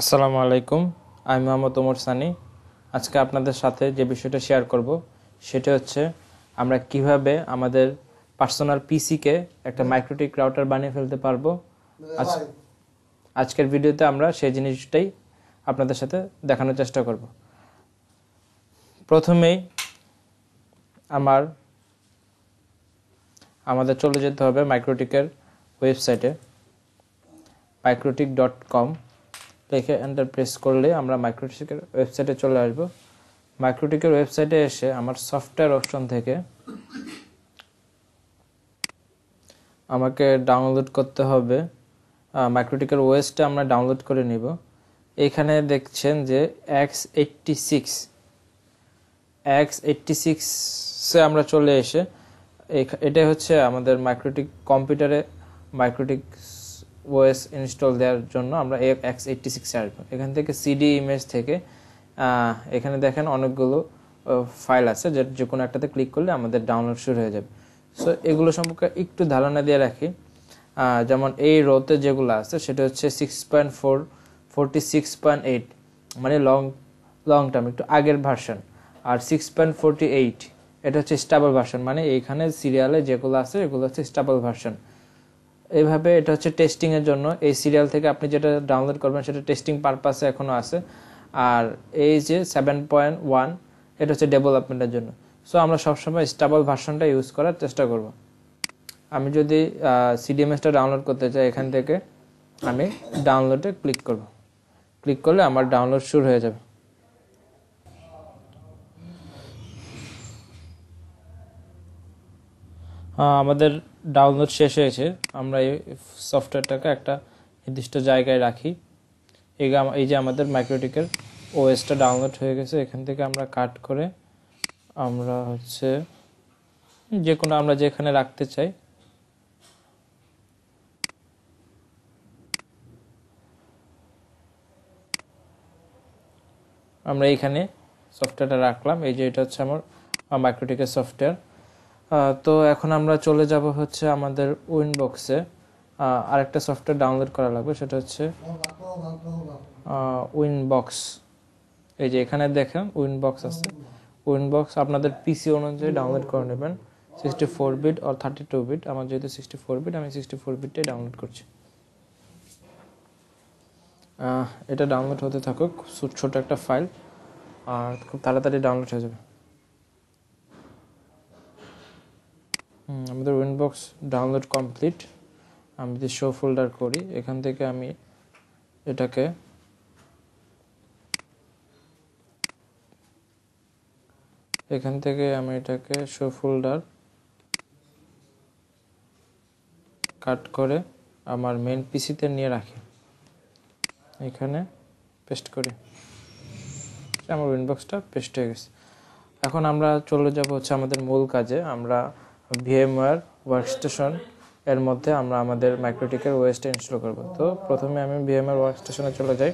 আসসালামু আলাইকুম আমি মোহাম্মদ ওমর সানি আজকে আপনাদের সাথে যে বিষয়টা শেয়ার করব সেটা হচ্ছে আমরা কিভাবে আমাদের পার্সোনাল পিসিকে একটা মাইক্রোটিক রাউটার বানিয়ে ফেলতে পারবো আজকের ভিডিওতে আমরা সেই জিনিসটাই আপনাদের সাথে দেখানোর চেষ্টা করব প্রথমেই আমার আমাদের চলে যেতে হবে মাইক্রোটিকের ওয়েবসাইটে মাইক্রোটিক ডট কম লেখে এন্টার প্রেস করলে আমরা মাইক্রোটেকের ওয়েবসাইটে চলে আসব মাইক্রোটেকের ওয়েবসাইটে এসে আমার সফটওয়্যার অপশন থেকে আমাকে ডাউনলোড করতে হবে মাইক্রোটিকের ওয়েস্টটা আমরা ডাউনলোড করে নিব এখানে দেখছেন যে X eighty six X eighty সিক্সে আমরা চলে এসে এটা হচ্ছে আমাদের মাইক্রোটিক কম্পিউটারে মাইক্রোটিক ওএস ইনস্টল দেওয়ার জন্য আমরা এক্স এইটটি সিক্স আসবো এখান থেকে সিডি ইমেজ থেকে এখানে দেখেন অনেকগুলো ফাইল আছে যে যে কোনো একটাতে ক্লিক করলে আমাদের ডাউনলোড শুরু হয়ে যাবে সো এগুলো সম্পর্কে একটু ধারণা দিয়ে রাখি যেমন এই রোতে যেগুলো আছে সেটা হচ্ছে six point four forty six point eight মানে লং লং টার্ম একটু আগের ভার্সন আর সিক্স পয়েন্ট ফোরটি এইট এটা হচ্ছে স্টাবল ভার্সন মানে এইখানে সিরিয়ালে যেগুলো আছে এগুলো হচ্ছে স্টাবল ভার্সন এইভাবে এটা হচ্ছে টেস্টিংয়ের জন্য এই সিরিয়াল থেকে আপনি যেটা ডাউনলোড করবেন সেটা টেস্টিং পারপাসে এখনও আছে আর এই যে সেভেন পয়েন্ট ওয়ান এটা হচ্ছে ডেভেলপমেন্টের জন্য সো আমরা সবসময় স্টাবল ভার্সনটা ইউজ করার চেষ্টা করব আমি যদি সিডিএমএসটা ডাউনলোড করতে চাই এখান থেকে আমি ডাউনলোডে ক্লিক করব ক্লিক করলে আমার ডাউনলোড শুরু হয়ে যাবে আমাদের ডাউনলোড শেষ হয়েছে আমরা এই সফটওয়্যারটাকে একটা নির্দিষ্ট জায়গায় রাখি এই যে আমাদের মাইক্রোটিকের ওএসটা ডাউনলোড হয়ে গেছে এখান থেকে আমরা কাট করে আমরা হচ্ছে যে কোনো আমরা যেখানে রাখতে চাই আমরা এইখানে সফটওয়্যারটা রাখলাম এই যে এটা হচ্ছে আমার মাইক্রোটিকের সফটওয়্যার তো এখন আমরা চলে যাব হচ্ছে আমাদের উইনবক্সে আরেকটা সফটওয়্যার ডাউনলোড করা লাগবে সেটা হচ্ছে উইনবক্স এই যে এখানে দেখেন উইনবক্স আছে উইনবক্স আপনাদের পিসি অনুযায়ী ডাউনলোড করে নেবেন সিক্সটি ফোর বিট আর থার্টি টু বিট আমার যেহেতু সিক্সটি ফোর বিট আমি সিক্সটি ফোর বিটটাই ডাউনলোড করছি এটা ডাউনলোড হতে থাকুক ছোট একটা ফাইল আর খুব তাড়াতাড়ি ডাউনলোড হয়ে যাবে আমাদের উইনবক্স ডাউনলোড কমপ্লিট আমি যদি শো ফোল্ডার করি এখান থেকে আমি এটাকে এখান থেকে আমি এটাকে শো ফোল্ডার কাট করে আমার মেন পিসিতে নিয়ে রাখি এখানে পেস্ট করি আমার উইনবক্সটা পেস্ট হয়ে গেছে এখন আমরা চলে যাব হচ্ছে আমাদের মূল কাজে আমরা ওয়ার্ক ওয়ার্কস্টেশন এর মধ্যে আমরা আমাদের মাইক্রোটিকের ওয়েস্টে ইনস্টল করব তো প্রথমে আমি ভিএমআর ওয়ার্কস্টেশনে চলে যাই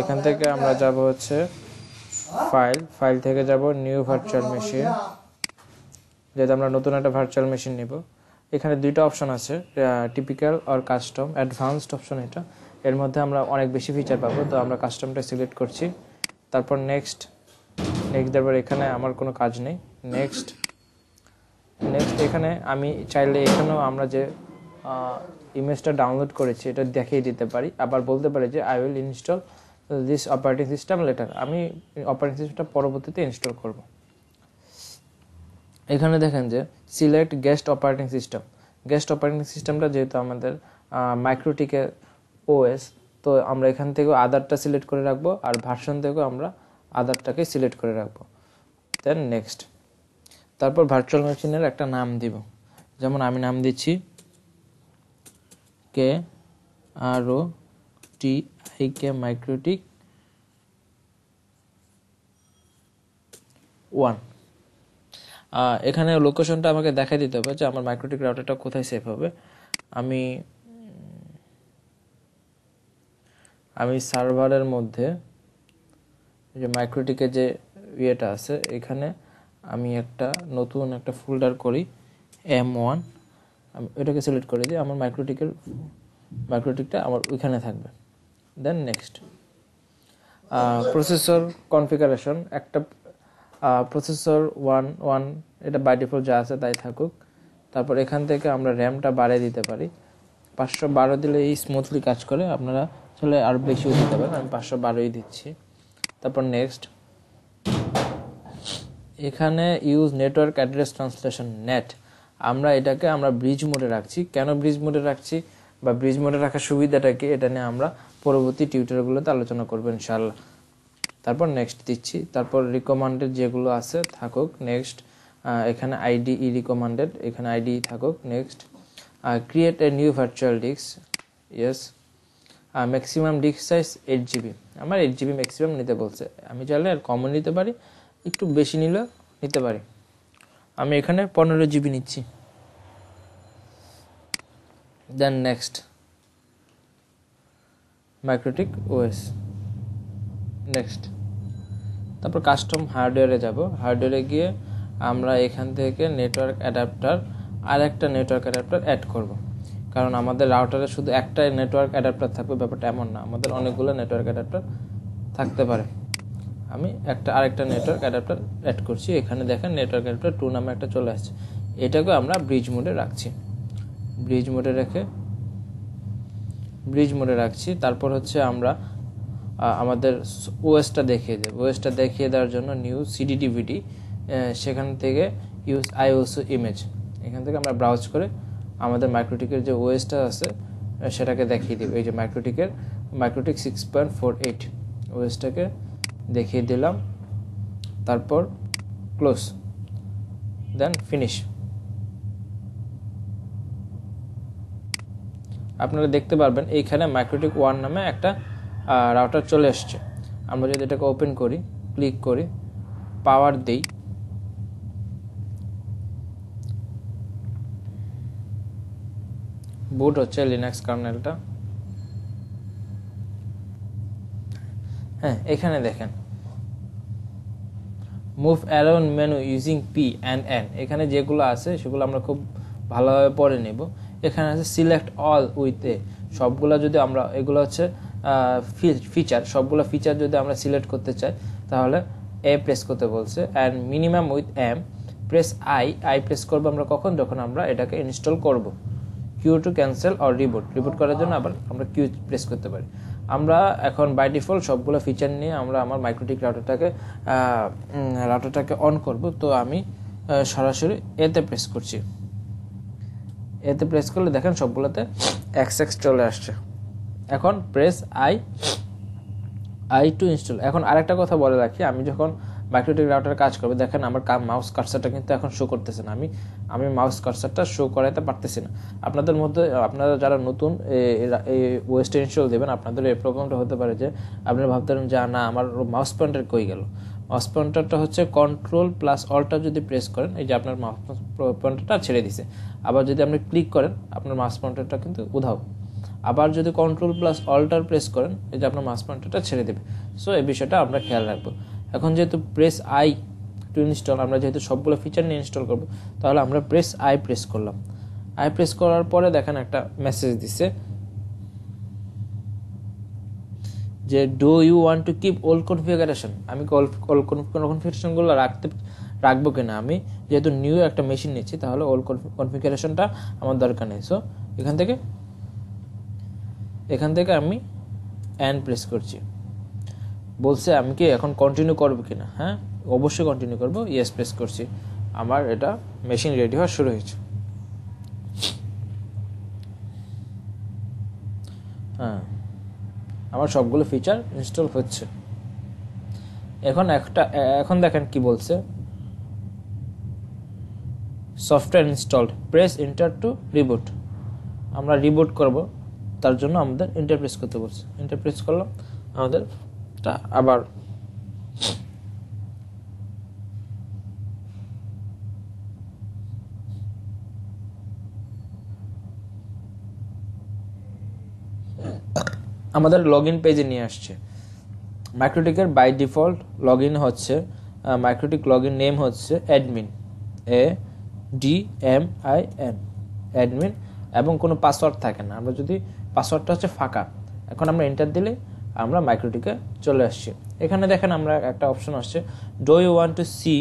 এখান থেকে আমরা যাব হচ্ছে ফাইল ফাইল থেকে যাব নিউ ভার্চুয়াল মেশিন যেহেতু আমরা নতুন একটা ভার্চুয়াল মেশিন নিব এখানে দুইটা অপশন আছে টিপিক্যাল আর কাস্টম অ্যাডভান্সড অপশন এটা এর মধ্যে আমরা অনেক বেশি ফিচার পাবো তো আমরা কাস্টমটা সিলেক্ট করছি তারপর নেক্সট নেক্সট তারপর এখানে আমার কোনো কাজ নেই নেক্সট নেক্সট এখানে আমি চাইলে এখানেও আমরা যে ইমেজটা ডাউনলোড করেছি এটা দেখিয়ে দিতে পারি আবার বলতে পারি যে I will install this operating system later আমি অপারেটিং সিস্টেমটা পরবর্তীতে ইনস্টল করব এখানে দেখেন যে select guest operating system guest operating সিস্টেমটা যেহেতু আমাদের মাইক্রোটিকের ওএস তো আমরা এখান থেকেও আদারটা সিলেক্ট করে রাখবো আর ভার্সন থেকেও আমরা আদারটাকে সিলেক্ট করে রাখবো দেন নেক্সট তারপর ভার্চুয়াল মেশিনের একটা নাম দিব যেমন আমি নাম দিচ্ছি K R O T I K MikroTik one এখানে লোকেশনটা আমাকে দেখাই দিতে হবে যে আমার মাইক্রোটিক রাউটারটা কোথায় সেভ হবে আমি আমি সার্ভারের মধ্যে যে মাইক্রোটিকে যে ইয়েটা আছে এখানে আমি একটা নতুন একটা ফোল্ডার করি এম ওয়ান আমি ওইটাকে সিলেক্ট করে দিই আমার মাইক্রোটিকের মাইক্রোটিকটা আমার ওইখানে থাকবে দেন নেক্সট প্রসেসর কনফিগারেশন একটা প্রসেসর ওয়ান ওয়ান এটা বাই ডিফল্ট যা আছে তাই থাকুক তারপর এখান থেকে আমরা র্যামটা বাড়িয়ে দিতে পারি পাঁচশো বারো দিলে এই স্মুথলি কাজ করে আপনারা চলে আরও বেশিও দিতে পারেন আমি পাঁচশো বারোই দিচ্ছি তারপর নেক্সট এখানে use network address translation NAT আমরা এটাকে আমরা ব্রিজ মোডে রাখছি কেন ব্রিজ মোডে রাখছি বা ব্রিজ মোডে রাখার সুবিধাটা কি এটা নিয়ে আমরা পরবর্তী টিউটোরিয়ালগুলোতে আলোচনা করবো ইনশাল্লাহ তারপর নেক্সট দিচ্ছি তারপর রিকমান্ডেড যেগুলো আছে থাকুক নেক্সট এখানে আইডি ই রিকমান্ডেড এখানে আইডি থাকুক next create a new virtual disk yes maximum disk size eight GB আমার এইট জিবি ম্যাক্সিমাম নিতে বলছে আমি চাইলে আর কমও নিতে পারি একটু বেশি নিলে নিতে পারি আমি এখানে পনেরো জিবি নিচ্ছি then next MikroTik OS next তারপর কাস্টম হার্ডওয়্যারে যাব হার্ডওয়্যারে গিয়ে আমরা এখান থেকে নেটওয়ার্ক অ্যাডাপ্টার আর একটা নেটওয়ার্ক অ্যাডাপ্টার অ্যাড করবো কারণ আমাদের রাউটারে শুধু একটাই নেটওয়ার্ক অ্যাডাপ্টার থাকবে ব্যাপারটা এমন না আমাদের অনেকগুলো নেটওয়ার্ক অ্যাডাপ্টার থাকতে পারে আমি একটা আরেকটা নেটওয়ার্ক অ্যাডাপ্টার অ্যাড করছি এখানে দেখেন নেটওয়ার্ক অ্যাডাপ্টার টু নামে একটা চলে আসছে এটাকে আমরা ব্রিজ মোডে রাখছি ব্রিজ মোডে রেখে ব্রিজ মোডে রাখছি তারপর হচ্ছে আমরা আমাদের ওয়েস্টটা দেখিয়ে দেবো ওয়েস্টটা দেখিয়ে দেওয়ার জন্য নিউ ডিভিডি সেখান থেকে ইউজ আইওসো ইমেজ এখান থেকে আমরা ব্রাউজ করে আমাদের মাইক্রোটিকের যে ওয়েস্টটা আছে সেটাকে দেখিয়ে দিব এই যে মাইক্রোটিকের MikroTik six point four eight ওয়েসটাকে দেখিয়ে দিলাম তারপর ক্লোজ দেন ফিনিশ আপনারা দেখতে পারবেন এইখানে মাইক্রোটিক ওয়ান নামে একটা রাউটার চলে এসছে আমরা যদি এটাকে ওপেন করি ক্লিক করি পাওয়ার দিই বুট হচ্ছে লিনাক্স কার্নেলটা হ্যাঁ এখানে দেখেন move around menu using P and N এখানে যেগুলো আছে সেগুলো আমরা খুব ভালোভাবে পড়ে নেব এখানে আছে সিলেক্ট অল উইথ এ সবগুলো যদি আমরা এগুলো হচ্ছে ফিচার সবগুলো ফিচার যদি আমরা সিলেক্ট করতে চাই তাহলে এ প্রেস করতে বলছে and minimum with M press I I press করবো আমরা কখন যখন আমরা এটাকে ইনস্টল করবো Q to cancel or reboot reboot করার জন্য আবার আমরা কিউ প্রেস করতে পারি আমরা এখন বাই ডিফল্ট সবগুলো ফিচার নিয়ে আমরা আমার মাইক্রোটিক রাউটারটাকে রাউটারটাকে অন করব তো আমি সরাসরি এতে প্রেস করছি এতে প্রেস করলে দেখেন সবগুলোতে এক্স এক্স চলে আসছে এখন press I I to install এখন আরেকটা কথা বলে রাখি আমি যখন মাইক্রোটিক রাউটার কাজ করবে দেখেন আমার মাউস কার্সারটা কিন্তু এখন শো করতেছে না আমি আমি মাউস কার্সারটা শো করাইতে পারতেছি না আপনাদের মধ্যে আপনারা যারা নতুন এই ওয়েস্ট ইনস্টল দেবেন আপনাদের এই প্রবলেমটা হতে পারে যে আপনারা ভাবতেন যে না আমার মাউস পয়েন্টার কই গেল মাউস পয়েন্টারটা হচ্ছে কন্ট্রোল প্লাস অলটা যদি প্রেস করেন এই যে আপনার মাউস পয়েন্টারটা ছেড়ে দিছে আবার যদি আপনি ক্লিক করেন আপনার মাউস পয়েন্টারটা কিন্তু উধাও আবার যদি কন্ট্রোল প্লাস অল্টার প্রেস করেন এই যে আপনার মাস পয়েন্টটা ছেড়ে দেবে সো এই বিষয়টা আমরা খেয়াল রাখবো এখন যেহেতু প্রেস আই টু ইনস্টল আমরা যেহেতু সবগুলো ফিচার নিয়ে ইনস্টল করবো তাহলে আমরা প্রেস আই প্রেস করলাম আই প্রেস করার পরে দেখেন একটা মেসেজ দিছে যে do you want to keep old configuration আমি কনফিগারেশনগুলো রাখতে রাখবো কিনা আমি যেহেতু নিউ একটা মেশিন নিচ্ছি তাহলে ওল্ড কনফিগারেশনটা আমার দরকার নেই সো এখান থেকে এখান থেকে আমি অ্যান্ড প্রেস করছি বলছে আমি কি এখন কন্টিনিউ করবো কি না হ্যাঁ অবশ্যই কন্টিনিউ করবো ইয়েস প্রেস করছি আমার এটা মেশিন রেডি হওয়া শুরু হয়েছে হ্যাঁ আমার সবগুলো ফিচার ইনস্টল হচ্ছে এখন একটা এখন দেখেন কি বলছে software installed press enter to reboot আমরা রিবুট করব তার জন্য আমাদের ইন্টারপ্রেস করতে বলছে ইন্টারপ্রেস করলাম আমাদের একটা আবার আমাদের লগ ইন পেজে নিয়ে আসছে মাইক্রোটিকের বাই ডিফল্ট লগ ইন হচ্ছে মাইক্রোটিক লগ ইন নেম হচ্ছে admin A D M I N admin এবং কোনো পাসওয়ার্ড থাকে না আমরা যদি পাসওয়ার্ডটা হচ্ছে ফাঁকা এখন আমরা এন্টার দিলে আমরা মাইক্রোটিকে চলে আসছি এখানে দেখেন আমরা একটা অপশন আসছে do you want to see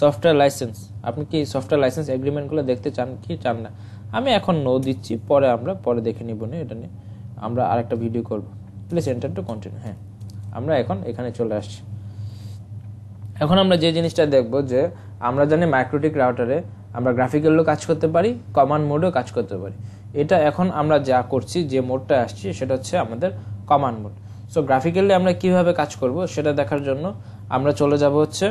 software license আপনি কি সফটওয়্যার লাইসেন্স এগ্রিমেন্টগুলো দেখতে চান কি চান না আমি এখন নো দিচ্ছি পরে আমরা পরে দেখে নিব না এটা নিয়ে আমরা আরেকটা ভিডিও করব প্লিজ এন্টার টু কন্টিনিউ হ্যাঁ আমরা এখন এখানে চলে আসছি এখন আমরা যে জিনিসটা দেখব যে আমরা জানি মাইক্রোটিক রাউটারে আমরা গ্রাফিক্যালও কাজ করতে পারি কমান মোডেও কাজ করতে পারি এটা এখন আমরা যা করছি যে মোডটা আসছি সেটা হচ্ছে আমাদের কমান মোড সো গ্রাফিক্যালি আমরা কিভাবে কাজ করব সেটা দেখার জন্য আমরা চলে যাব হচ্ছে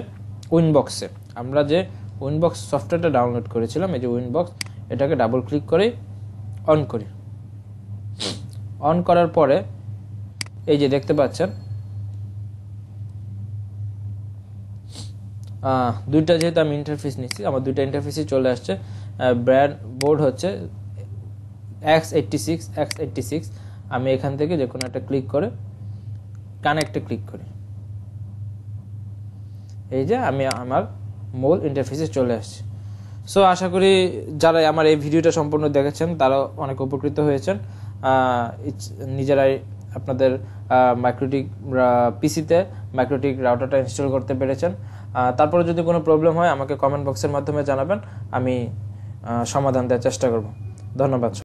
উইনবক্সে আমরা যে উইনবক্স সফটওয়্যারটা ডাউনলোড করেছিলাম এই যে উইনবক্স এটাকে ডাবল ক্লিক করে অন করি অন করার পরে এই যে দেখতে পাচ্ছেন দুইটা যেহেতু আমি ইন্টারফেস নিচ্ছি আমার দুইটা ইন্টারফেসই চলে আসছে ব্র্যান্ড বোর্ড হচ্ছে X eighty six X eighty six আমি এখান থেকে যে কোনো একটা ক্লিক করে কানেক্টে ক্লিক করি এই যে আমি আমার মূল ইন্টারফেসে চলে আসছি সো আশা করি যারা আমার এই ভিডিওটা সম্পূর্ণ দেখেছেন তারা অনেক উপকৃত হয়েছেন নিজেরাই আপনাদের মাইক্রোটিক পিসিতে মাইক্রোটিক রাউটারটা ইনস্টল করতে পেরেছেন তারপরে যদি কোনো প্রবলেম হয় আমাকে কমেন্ট বক্সের মাধ্যমে জানাবেন আমি সমাধান দেওয়ার চেষ্টা করব ধন্যবাদ